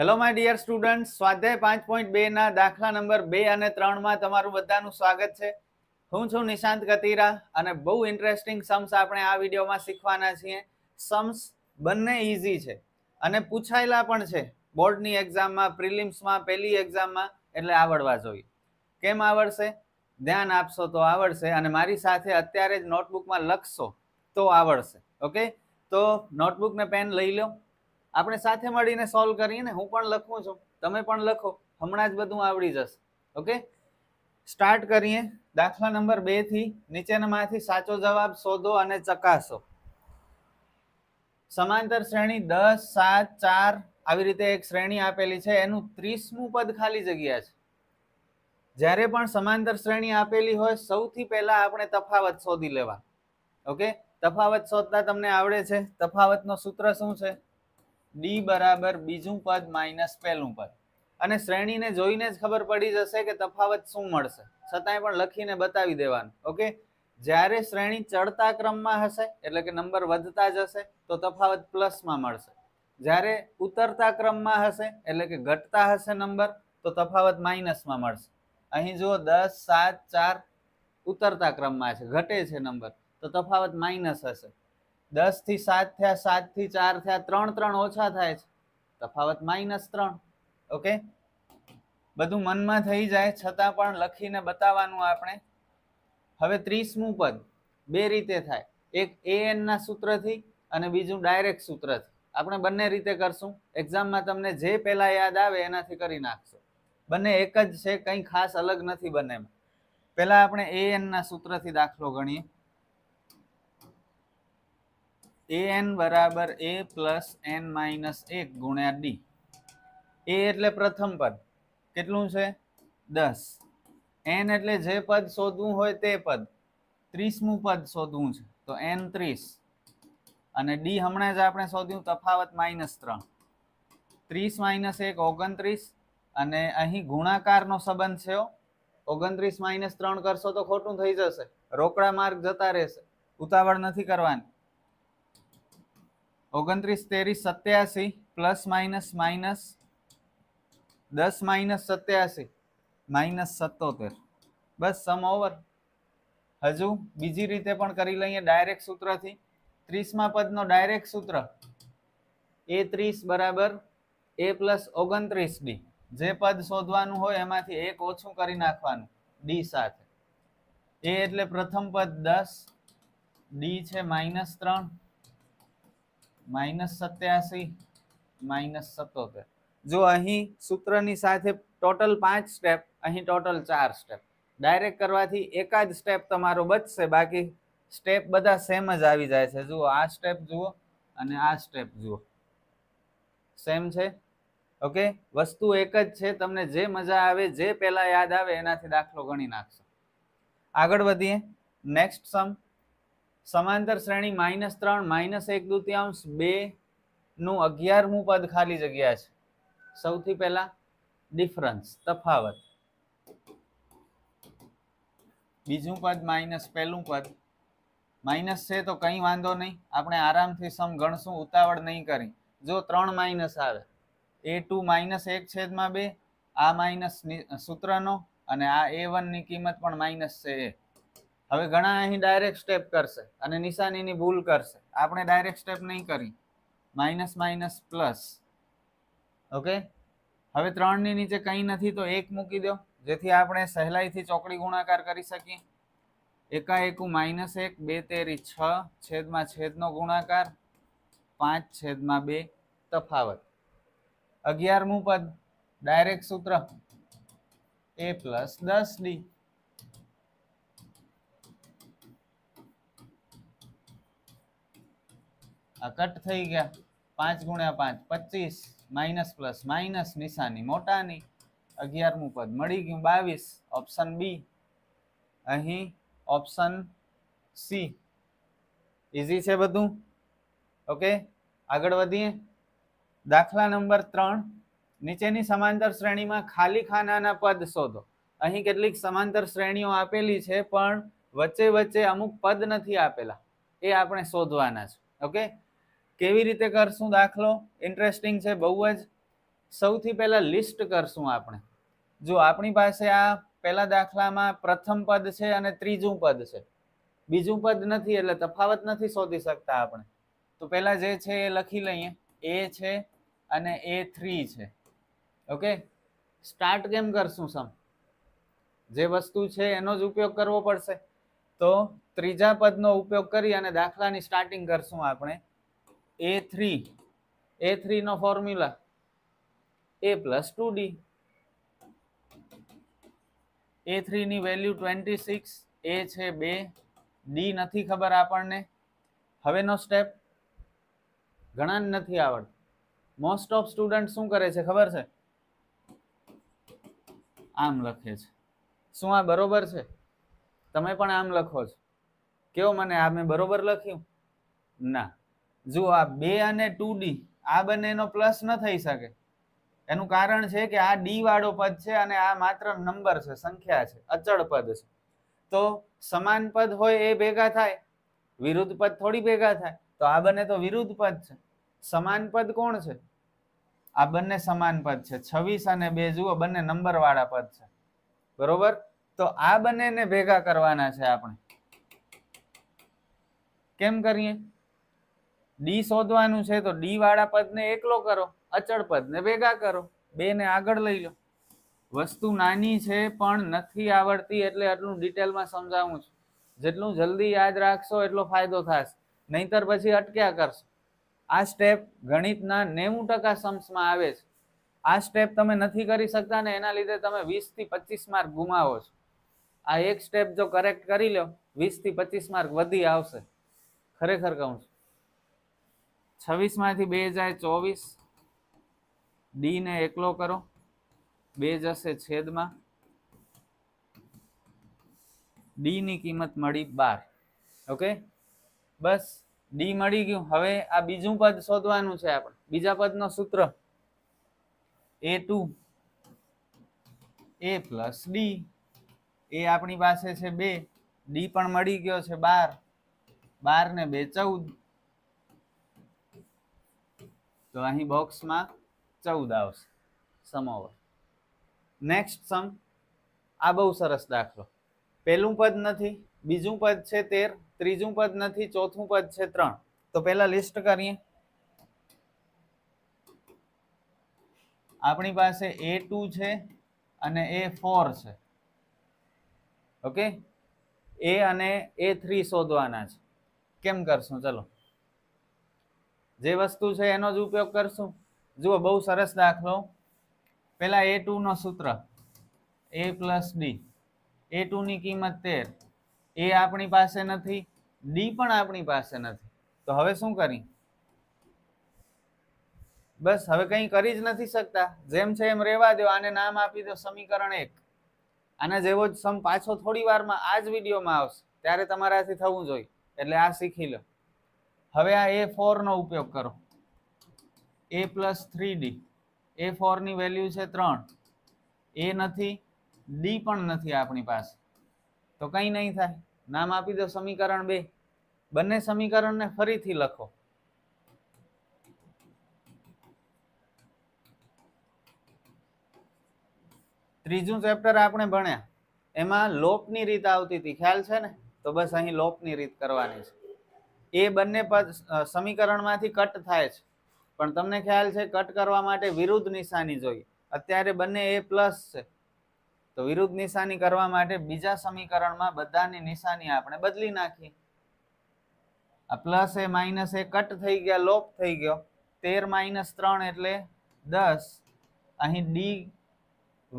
hello my dear student સ્વાધ્યાય પાંચ point બે ના દાખલા નંબર બે અને ત્રણમાં તમારું બધાનું સ્વાગત છે હું છું નિશાંત ગતિરા અને બહુ ઇન્ટરેસ્ટિંગ સમ્સ આપણે આ વિડીયોમાં શીખવાના છીએ સમ્સ બંને ઇઝી છે અને પૂછાયેલા પણ છે બોર્ડની એક્ઝામમાં પ્રિલિમ્સમાં પહેલી એક્ઝામમાં એટલે આવડવા જોઈએ કેમ આવડશે ધ્યાન આપશો તો આવડશે અને મારી સાથે અત્યારે જ નોટબુકમાં લખશો તો આવડશે ઓકે તો નોટબુકને પેન લઈ લો આપણે સાથે મળીને સોલ્વ કરીને હું પણ લખું છું તમે પણ લખો હમણાં જ બધું આવડી જશે ઓકે સ્ટાર્ટ કરીએ દાખલા નંબર બે થી નીચેનામાંથી સાચો જવાબ શોધો અને ચકાસો સમાંતર શ્રેણી દસ સાત ચાર આવી રીતે એક શ્રેણી આપેલી છે એનું ત્રીસમું પદ ખાલી જગ્યા છે જ્યારે પણ સમાંતર શ્રેણી આપેલી હોય સૌથી પહેલાં આપણે તફાવત શોધી લેવા ઓકે તફાવત શોધતા તમને આવડે છે તફાવતનો સૂત્ર શું છે ડી બરાબર બીજું પદ માઇનસ પહેલું પદ અને શ્રેણીને જોઈને જ ખબર પડી જશે કે તફાવત શું મળશે છતાંય પણ લખીને બતાવી દેવાનું ઓકે જ્યારે શ્રેણી ચડતા ક્રમમાં હશે એટલે કે નંબર વધતા જશે તો તફાવત પ્લસમાં મળશે જ્યારે ઉતરતા ક્રમમાં હશે એટલે કે ઘટતા હશે નંબર તો તફાવત માઇનસમાં મળશે અહીં જુઓ દસ સાત ચાર ઉતરતા ક્રમમાં છે ઘટે છે નંબર તો તફાવત માઇનસ હશે દસ થી સાત થયા સાત થી ચાર થયા ત્રણ ત્રણ ઓછા થાય છે તફાવત માઇનસ ત્રણ ઓકે બધું મનમાં થઈ જાય છતાં પણ લખીને બતાવવાનું આપણે હવે ત્રીસમું પદ બે રીતે થાય એક એ ના સૂત્રથી અને બીજું ડાયરેક્ટ સૂત્રથી આપણે બંને રીતે કરશું એક્ઝામમાં તમને જે પહેલાં યાદ આવે એનાથી કરી નાખશો બંને એક જ છે કંઈ ખાસ અલગ નથી બંનેમાં પહેલાં આપણે એ એનના સૂત્રથી દાખલો ગણીએ એ એન બરાબર એ પ્લસ એન માઇનસ એક ગુણ્યા ડી એ એટલે પ્રથમ પદ કેટલું છે દસ એન એટલે જે પદ શોધવું હોય તે પદ ત્રીસમું પદ શોધવું છે તો એન ત્રીસ અને ડી હમણાં જ આપણે શોધ્યું તફાવત માઇનસ ત્રણ ત્રીસ માઇનસ એક ઓગણત્રીસ અને અહીં ગુણાકારનો સંબંધ છે ઓગણત્રીસ માઇનસ ત્રણ કરશો તો ખોટું થઈ જશે રોકડા માર્ગ જતા રહેશે ઉતાવળ નથી કરવાની ઓગણત્રીસ તેરી સત્યાસી પ્લસ માઇનસ માઇનસ દસ માઇનસ સત્યાસી માઇનસ સત્તોતેર બસ સમ ઓવર હજુ બીજી રીતે પણ કરી લઈએ ડાયરેક્ટ સૂત્રથી ત્રીસમાં પદનો ડાયરેક્ટ સૂત્ર એ ત્રીસ બરાબર એ પ્લસ ઓગણત્રીસ ડી જે પદ શોધવાનું હોય એમાંથી એક ઓછું કરી નાખવાનું ડી સાથે એ એટલે પ્રથમ પદ દસ ડી છે માઇનસ ત્રણ માઇનસ સત્યાસી માઇનસ સત્તોતેર જો અહીં સૂત્રની સાથે ટોટલ પાંચ સ્ટેપ અહીં ટોટલ ચાર સ્ટેપ ડાયરેક્ટ કરવાથી એકાદ સ્ટેપ તમારો બચશે બાકી સ્ટેપ બધા સેમ જ આવી જાય છે જુઓ આ સ્ટેપ જુઓ અને આ સ્ટેપ જુઓ સેમ છે ઓકે વસ્તુ એક જ છે તમને જે મજા આવે જે પહેલાં યાદ આવે એનાથી દાખલો ગણી નાખશો આગળ વધીએ નેક્સ્ટ સમ સમાંતર શ્રેણી માઇનસ ત્રણ માઇનસ એક દુતિયાંશ બે નું અગિયારમું પદ ખાલી જગ્યા છે સૌથી પહેલા ડિફરન્સ તફાવત બીજું પદ માઇનસ પહેલું પદ માઇનસ છે તો કંઈ વાંધો નહીં આપણે આરામથી સમ ગણશું ઉતાવળ નહીં કરી જો ત્રણ માઇનસ આવે એ ટુ માઇનસ એક છેદમાં બે આ માઇનસ સૂત્રનો અને આ એ વનની કિંમત પણ માઇનસ છે એ હવે ઘણા અહીં ડાયરેક્ટ સ્ટેપ કરશે અને નિશાનીની ભૂલ કરશે આપણે ડાયરેક્ટ સ્ટેપ નહીં કરી માઇનસ માઇનસ પ્લસ ઓકે હવે ત્રણની નીચે કંઈ નથી તો એક મૂકી દો જેથી આપણે સહેલાઈથી ચોકડી ગુણાકાર કરી શકીએ એકાએકું માઇનસ એક બે તેરી છ છેદમાં છેદનો ગુણાકાર પાંચ છેદમાં બે તફાવત અગિયારમું પદ ડાયરેક્ટ સૂત્ર એ પ્લસ દસ ડી આ કટ થઈ ગયા પાંચ ગુણ્યા પાંચ પચીસ માઇનસ પ્લસ માઇનસ નિશાની મોટાની અગિયારમું પદ મળી ગયું બાવીસ ઓપ્શન બી અહીં ઓપ્શન સી ઇઝી છે બધું ઓકે આગળ વધીએ દાખલા નંબર ત્રણ નીચેની સમાંતર શ્રેણીમાં ખાલી ખાનાના પદ શોધો અહીં કેટલીક સમાંતર શ્રેણીઓ આપેલી છે પણ વચ્ચે વચ્ચે અમુક પદ નથી આપેલા એ આપણે શોધવાના છે ઓકે કેવી રીતે કરશું દાખલો ઇન્ટરેસ્ટિંગ છે બહુ જ સૌથી પહેલાં લિસ્ટ કરશું આપણે જો આપણી પાસે આ પહેલા દાખલામાં પ્રથમ પદ છે અને ત્રીજું પદ છે બીજું પદ નથી એટલે તફાવત નથી શોધી શકતા આપણે તો પહેલાં જે છે એ લખી લઈએ એ છે અને એ થ્રી છે ઓકે સ્ટાર્ટ કેમ કરશું સમ જે વસ્તુ છે એનો જ ઉપયોગ કરવો પડશે તો ત્રીજા પદનો ઉપયોગ કરી અને દાખલાની સ્ટાર્ટિંગ કરશું આપણે એ થ્રી એ થ્રીનો formula A plus two D A થ્રીની વેલ્યુ ટ્વેન્ટી સિક્સ એ છે બે ડી નથી ખબર આપણને હવેનો સ્ટેપ ઘણાને નથી આવડતો મોસ્ટ ઓફ સ્ટુડન્ટ શું કરે છે ખબર છે આમ લખે છે શું આ બરોબર છે તમે પણ આમ લખો છો કેવો મને આ મેં બરોબર લખ્યું ના જુઓ આ બે અને ટુ ડી આ બંનેનો પ્લસ ન થઈ શકે એનું કારણ છે કે આ ડી વાળો પદ છે અને આ માત્ર નંબર છે સંખ્યા છે અચળ પદ છે તો સમાન પદ હોય એ ભેગા થાય વિરુદ્ધ પદ થોડી ભેગા થાય તો આ બંને તો વિરુદ્ધ પદ છે સમાન પદ કોણ છે આ બંને સમાન પદ છે છવ્વીસ અને બે જુઓ બંને નંબર વાળા પદ છે બરોબર તો આ બંનેને ભેગા કરવાના છે આપણે કેમ કરીએ ડી શોધવાનું છે તો ડી વાળા પદને એકલો કરો અચળ પદને ભેગા કરો બેને આગળ લઈ લો વસ્તુ નાની છે પણ નથી આવડતી એટલે આટલું ડિટેલમાં સમજાવું છું જેટલું જલ્દી યાદ રાખશો એટલો ફાયદો થશે નહીતર પછી અટક્યા કરશો આ સ્ટેપ ગણિતના નેવું ટકા સમ્સમાં આવે છે આ સ્ટેપ તમે નથી કરી શકતા ને એના લીધે તમે વીસથી પચીસ માર્ક ગુમાવો છો આ એક સ્ટેપ જો કરેક્ટ કરી લો વીસથી પચીસ માર્ક વધી આવશે ખરેખર કહું છું છવ્વીસમાંથી બે જાય ચોવીસ ડીને એકલો કરો બે જશે છેદમાં ડીની કિંમત મળી બાર ઓકે બસ ડી મળી ગયું હવે આ બીજું પદ શોધવાનું છે આપણે બીજા પદનો સૂત્ર A two A plus D એ આપણી પાસે છે બે ડી પણ મળી ગયો છે બાર બાર ને બે ચૌદ તો અહીં બોક્સમાં ચૌદ આવશે સમઓવર નેક્સ્ટ સમ આ બહુ સરસ દાખલો પહેલું પદ નથી બીજું પદ છે તેર ત્રીજું પદ નથી ચોથું પદ છે ત્રણ તો પહેલા લિસ્ટ કરીએ આપણી પાસે એ ટુ છે અને એ ફોર છે ઓકે એ અને એ થ્રી શોધવાના છે કેમ કરશું ચલો જે વસ્તુ છે એનો જ ઉપયોગ કરશું જુઓ બહુ સરસ દાખલો પેલા એ ટુનો સૂત્ર એ પ્લસ ડી એ ટુની કિંમત તેર એ આપણી પાસે નથી ડી પણ આપણી પાસે નથી તો હવે શું કરી બસ હવે કંઈ કરી જ નથી શકતા જેમ છે એમ રહેવા દો આને નામ આપી દો સમીકરણ એક આના જેવો જ સમ પાછો થોડી વારમાં આ જ વિડીયોમાં આવશે ત્યારે તમારાથી થવું જોઈએ એટલે આ શીખી લો હવે આ એ ફોરનો ઉપયોગ કરો A plus three D A ફોરની વેલ્યુ છે ત્રણ એ નથી ડી પણ નથી આપણી પાસે તો કંઈ નહીં થાય નામ આપી દો સમીકરણ બે બંને સમીકરણને ફરીથી લખો ત્રીજું ચેપ્ટર આપણે ભણ્યા એમાં લોપની રીત આવતી હતી ખ્યાલ છે ને તો બસ અહીં લોપની રીત કરવાની છે એ બંને પદ સમીકરણમાંથી કટ થાય છે પણ તમને ખ્યાલ છે કટ કરવા માટે વિરુદ્ધ નિશાની જોઈએ અત્યારે બંને એ પ્લસ છે તો વિરુદ્ધ નિશાની કરવા માટે બીજા સમીકરણમાં બધાની નિશાની આપણે બદલી નાખી આ plus A minus A cut થઈ ગયા લોપ થઈ ગયો તેર માઇનસ ત્રણ એટલે દસ અહીં ડી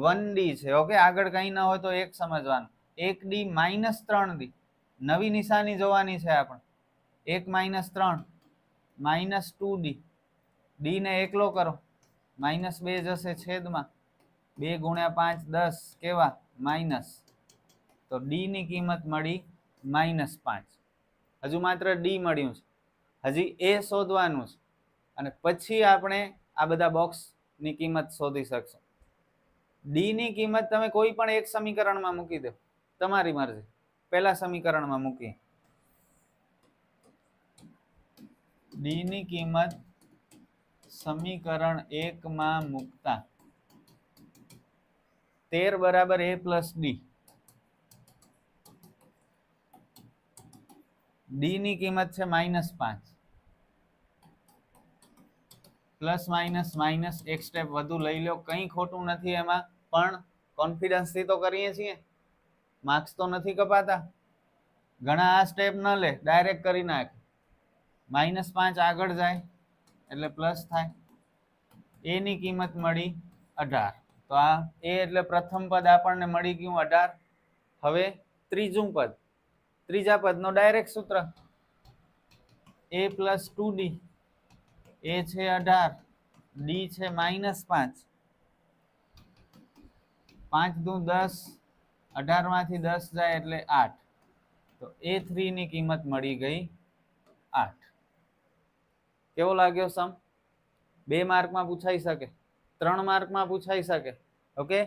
વન ડી છે ઓકે આગળ કંઈ ન હોય તો એક સમજવાનું એક ડી માઇનસ ત્રણ ડી નવી નિશાની જોવાની છે આપણે એક માઇનસ ત્રણ માઇનસ ટુ ડી ડીને એકલો કરો માઇનસ બે જશે છેદમાં બે ગુણ્યા પાંચ દસ કેવા માઇનસ તો ડીની કિંમત મળી માઇનસ પાંચ હજુ માત્ર ડી મળ્યું છે હજી એ શોધવાનું છે અને પછી આપણે આ બધા બોક્સની કિંમત શોધી શકશો ડીની કિંમત તમે કોઈ પણ એક સમીકરણમાં મૂકી દો તમારી મરજી પહેલાં સમીકરણમાં મૂકીએ ડી ની કિંમત સમીકરણ એકમાં મૂકતા તેર બરાબર એ પ્લસ ડી ડીની કિંમત છે માઇનસ પાંચ પ્લસ માઇનસ માઇનસ એક સ્ટેપ વધુ લઈ લો કંઈ ખોટું નથી એમાં પણ કોન્ફિડન્સથી તો કરીએ છીએ માર્ક્સ તો નથી કપાતા ઘણા આ સ્ટેપ ન લે ડાયરેક્ટ કરી નાખે માઇનસ પાંચ આગળ જાય એટલે પ્લસ થાય એની કિંમત મળી અઢાર તો આ એ એટલે પ્રથમ પદ આપણને મળી ગયું અઢાર હવે ત્રીજું પદ ત્રીજા પદનો ડાયરેક્ટ સૂત્ર એ પ્લસ ટુ ડી એ છે અઢાર ડી છે માઇનસ પાંચ પાંચ દુ દસ અઢારમાંથી દસ જાય એટલે આઠ તો એ થ્રીની કિંમત મળી ગઈ આઠ કેવો લાગ્યો સમ બે માર્કમાં પૂછાઈ શકે ત્રણ માર્કમાં પૂછાઈ શકે ઓકે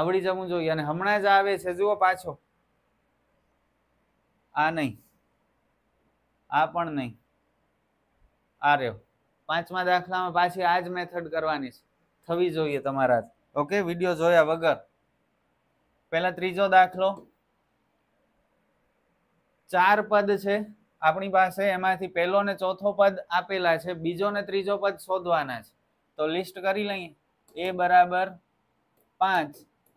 આવડી જવું જોઈએ અને હમણાં જ આવે છે જુઓ પાછો આ નહીં આ પણ નહીં આ રહ્યો પાંચમા દાખલામાં પાછી આ જ મેથડ કરવાની છે થવી જોઈએ તમારા ઓકે વિડીયો જોયા વગર પહેલા ત્રીજો દાખલો ચાર પદ છે આપણી પાસે એમાંથી પહેલો ને ચોથો પદ આપેલા છે બીજો ને ત્રીજો પદ શોધવાના છે તો લિસ્ટ કરી લઈએ એ બરાબર પાંચ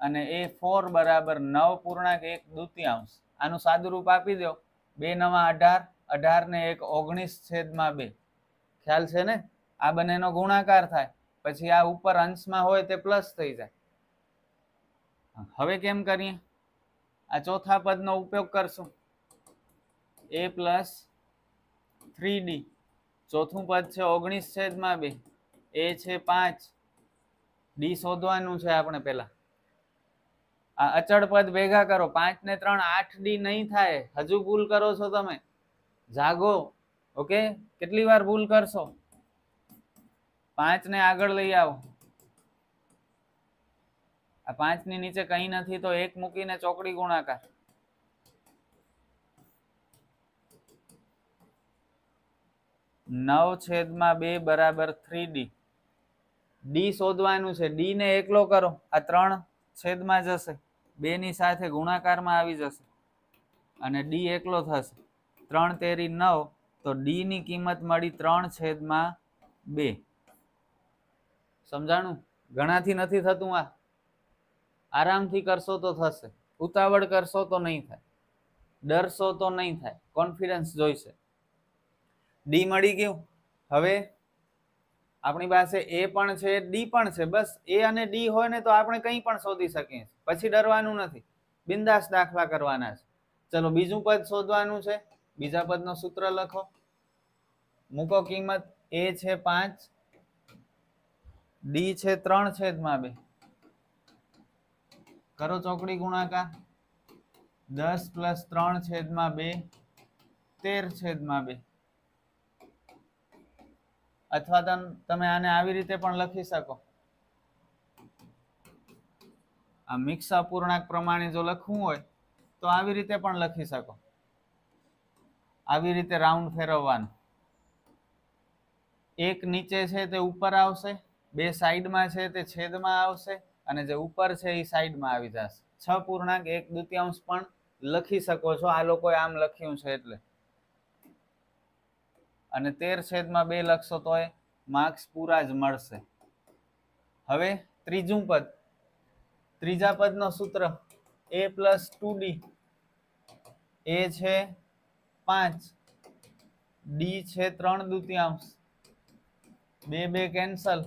અને એ ફોર બરાબર નવ પૂર્ણાંક એક દૂતીયાંશ આનું સાદું રૂપ આપી દો બે નવા અઢાર અઢાર ને એક ઓગણીસ છેદમાં બે ખ્યાલ છે ને આ બંનેનો ગુણાકાર થાય પછી આ ઉપર અંશમાં હોય તે પ્લસ થઈ જાય હવે કેમ કરીએ આ ચોથા પદનો ઉપયોગ કરશું એ પ્લસ થ્રી ડી ચોથું પદ છે ઓગણીસ છેદમાં બે એ છે પાંચ ડી શોધવાનું છે આપણે પહેલા આ અચળ પદ ભેગા કરો પાંચ ને ત્રણ આઠ ડી નહીં થાય હજુ ભૂલ કરો છો તમે જાગો ઓકે કેટલી વાર ભૂલ કરશો પાંચ ને આગળ લઈ આવો આ પાંચ ની નીચે કઈ નથી તો એક મૂકીને ચોકડી ગુણાકાર નવ છેદમાં બે બરાબર થ્રી ડી ડી શોધવાનું છે ડી ને એકલો કરો આ ત્રણ છેદમાં જશે બે ની સાથે ગુણાકારમાં આવી જશે અને ડી એકલો થશે ત્રણ તેરી નવ તો ડી ની કિંમત મળી ત્રણ છેદમાં બે સમજાણું ઘણાથી નથી થતું આ આરામથી કરશો તો થશે ઉતાવળ કરશો તો નહીં થાય ડરશો તો નહીં થાય કોન્ફિડન્સ જોઈશે ડી મળી ગયું હવે આપણી પાસે એ પણ છે ડી પણ છે બસ એ અને ડી હોય ને તો આપણે કંઈ પણ શોધી શકીએ પછી ડરવાનું નથી બિંદાસ દાખલા કરવાના છે ચલો બીજું પદ શોધવાનું છે બીજા પદનો સૂત્ર લખો મૂકો કિંમત એ છે પાંચ ડી છે ત્રણ છેદમાં બે કરો ચોકડી ગુણાકાર દસ પ્લસ ત્રણ છેદમાં બે તેર છેદમાં બે અથવા તમે આને આવી રીતે પણ લખી શકો આ મિક્સ અપૂર્ણાંક પ્રમાણે જો લખવું હોય તો આવી રીતે પણ લખી શકો આવી રીતે રાઉન્ડ ફેરવવાનું એક નીચે છે તે ઉપર આવશે બે સાઈડમાં છે તે છેદમાં આવશે અને જે ઉપર છે એ સાઈડમાં આવી જશે છ પૂર્ણાંક એક દ્વિતીયાંશ પણ લખી શકો છો આ લોકોએ આમ લખ્યું છે એટલે અને તેર છેદમાં બે લખશો તોય માર્ક્સ પૂરા જ મળશે હવે ત્રીજું પદ ત્રીજા પદનો સૂત્ર એ પ્લસ ટુ ડી એ છે પાંચ ડી છે ત્રણ દુત્યાંશ બે બે કેન્સલ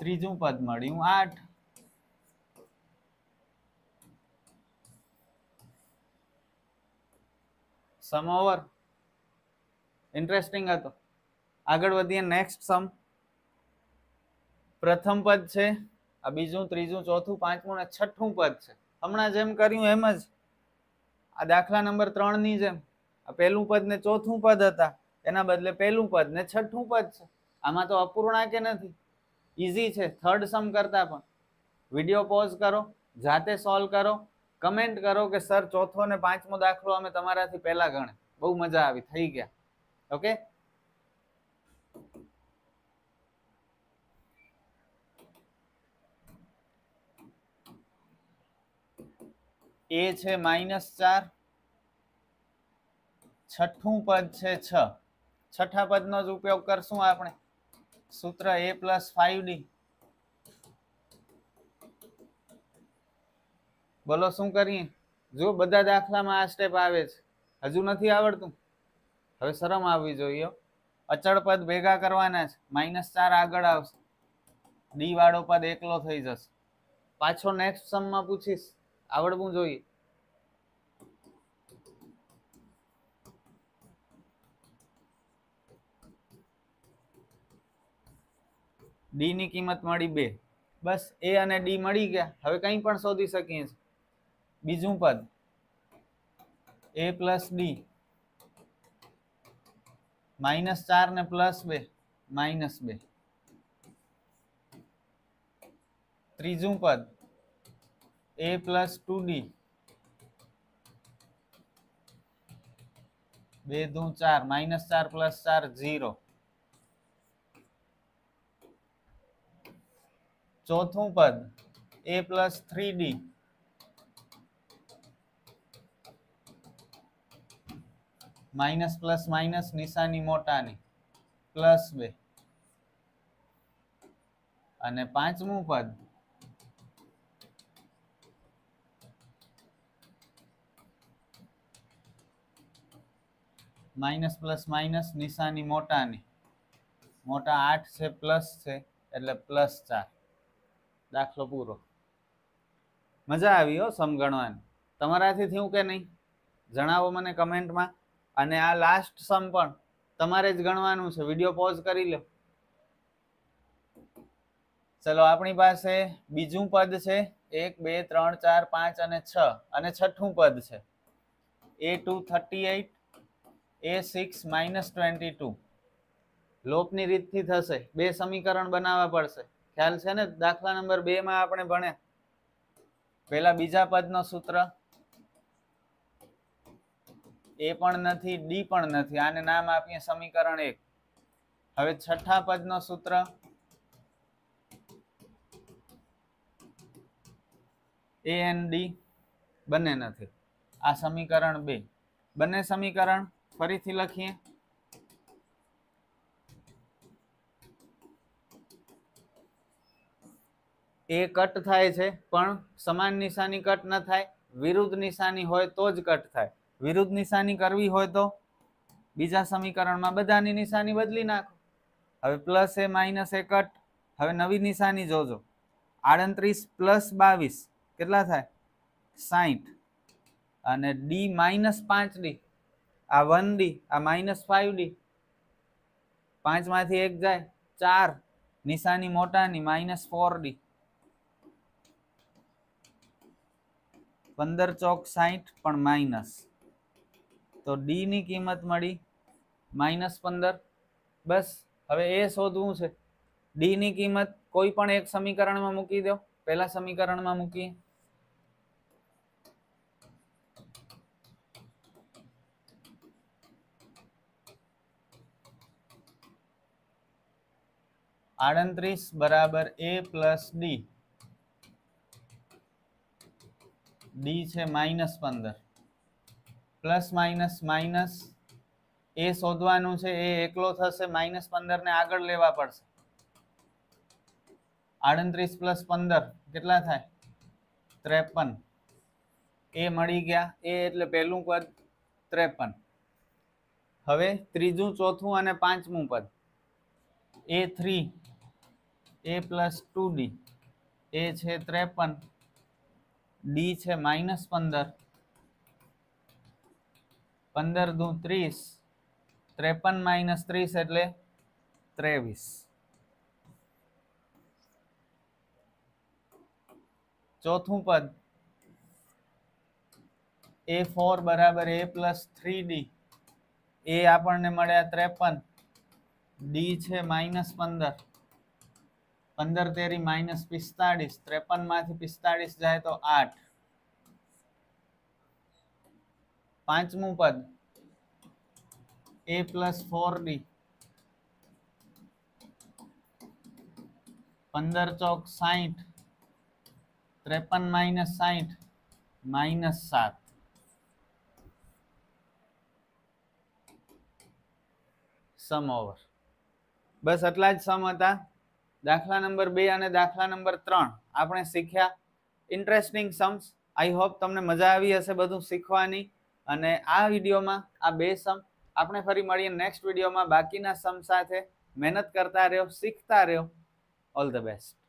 ત્રીજું પદ મળ્યું આઠ સમોવર ઇન્ટરેસ્ટિંગ હતો આગળ વધીએ નેક્સ્ટ સમ પ્રથમ પદ છે આ બીજું ત્રીજું ચોથું પાંચમું અને છઠ્ઠું પદ છે હમણાં જેમ કર્યું એમ જ આ દાખલા નંબર ત્રણની જેમ આ પહેલું પદ ને ચોથું પદ હતા એના બદલે પહેલું પદ ને છઠ્ઠું પદ છે આમાં તો અપૂર્ણાંક નથી ઇઝી છે થર્ડ સમ કરતા પણ વિડીયો પોઝ કરો જાતે સોલ્વ કરો કમેન્ટ કરો કે સર ચોથો ને પાંચમો દાખલો અમે તમારાથી પહેલાં ગણે બહુ મજા આવી થઈ ગયા ઓકે એ છે માઇનસ ચાર છઠ્ઠું પદ છે છ છઠ્ઠા પદ નો જ ઉપયોગ કરશું આપણે સૂત્ર એ પ્લસ ફાઈવ ડી બોલો શું કરીએ જો બધા દાખલામાં આ સ્ટેપ આવે છે હજુ નથી આવડતું હવે શરમ આવવી જોઈએ અચળ પદ ભેગા કરવાના છે માઇનસ ચાર આગળ આવશે ડી વાળો પદ એકલો થઈ જશે પાછો નેક્સ્ટ સમમાં પૂછીશ આવડવું જોઈએ ડી ની કિંમત મળી બે બસ એ અને ડી મળી ગયા હવે કંઈ પણ શોધી શકીએ છીએ બીજું પદ એ પ્લસ ડી માઇનસ ચાર ને પ્લસ બે માઇનસ બે ત્રીજું પદ એ પ્લસ ટુ ડી બે દુ ચાર માઇનસ ચાર પ્લસ ચાર ઝીરો ચોથું પદ A plus three D minus plus minus નિશાની મોટાની પ્લસ બે અને પાંચમું પદ માઇનસ પ્લસ માઇનસ નિશાની મોટાની મોટા આઠ છે પ્લસ છે એટલે પ્લસ ચાર દાખલો પૂરો મજા આવી હો સમગણવાની તમારાથી થયું કે નહીં જણાવો મને કમેન્ટમાં અને આ લાસ્ટ સમ પણ તમારે જ ગણવાનું છે વિડીયો પોઝ કરી લો ચલો આપણી પાસે બીજું પદ છે એક બે ત્રણ ચાર પાંચ અને છ અને છઠ્ઠું પદ છે A two thirty eight A six minus twenty two લોપની રીતથી થશે બે સમીકરણ બનાવવા પડશે ખ્યાલ છે ને દાખલા નંબર બેમાં આપણે ભણ્યા પહેલાં બીજા પદનો સૂત્ર એ પણ નથી ડી પણ નથી આને નામ આપીએ સમીકરણ એક હવે છઠ્ઠા પદનો સૂત્ર એ એન ડી બંને નથી આ સમીકરણ બે બંને સમીકરણ ફરીથી લખીએ એ કટ થાય છે પણ સમાન નિશાની કટ ન થાય વિરુદ્ધ નિશાની હોય તો જ કટ થાય વિરુદ્ધ નિશાની કરવી હોય તો બીજા સમીકરણમાં બધાની નિશાની બદલી નાખો હવે plus A minus A cut હવે નવી નિશાની જોજો આડત્રીસ પ્લસ બાવીસ કેટલા થાય સાહીઠ અને ડી માઇનસ પાંચ ડી આ વન ડી આ માઇનસ ફાઈવ ડી પાંચમાંથી એક જાય ચાર નિશાની મોટાની માઇનસ ફોર ડી પંદર ચોક સાહીઠ પણ માઇનસ તો ડી ની કિંમત મળી માઇનસ પંદર બસ હવે એ શોધવું છે ડી ની કિંમત કોઈ પણ એક સમીકરણમાં મૂકી દો પહેલા સમીકરણમાં મૂકી આડત્રીસ બરાબર એ પ્લસ ડી ડી છે માઇનસ પંદર પ્લસ માઇનસ માઇનસ એ શોધવાનું છે એ એકલો થશે માઇનસ પંદરને આગળ લેવા પડશે આડત્રીસ પ્લસ પંદર કેટલા થાય ત્રેપન એ મળી ગયા એ એટલે પહેલું પદ ત્રેપન હવે ત્રીજું ચોથું અને પાંચમું પદ A three A plus two D એ છે ત્રેપન ડી છે માઇનસ પંદર પંદર દુ ત્રીસ ત્રેપન માઇનસ ત્રીસ એટલે ત્રેવીસ ચોથું પદ એ ફોર બરાબર એ પ્લસ થ્રી ડી એ આપણને મળ્યા ત્રેપન ડી છે માઇનસ પંદર પંદર તેરી માઇનસ પિસ્તાળીસ ત્રેપનમાંથી પિસ્તાળીસ જાય તો આઠ પાંચમું પદ એ પ્લસ ફોર ડી પંદર ચોક સાહીઠ ત્રેપન માઇનસ સાહીઠ માઇનસ સાત સમ ઓવર બસ આટલા જ સમ હતા દાખલા નંબર બે અને દાખલા નંબર ત્રણ આપણે શીખ્યા ઇન્ટરેસ્ટિંગ સમ્સ આઈ હોપ તમને મજા આવી હશે બધું શીખવાની અને આ વિડીયોમાં આ બે સમ આપણે ફરી મળીએ નેક્સ્ટ વિડીયોમાં બાકીના સમ સાથે મહેનત કરતા રહ્યો શીખતા રહ્યો ઓલ ધ બેસ્ટ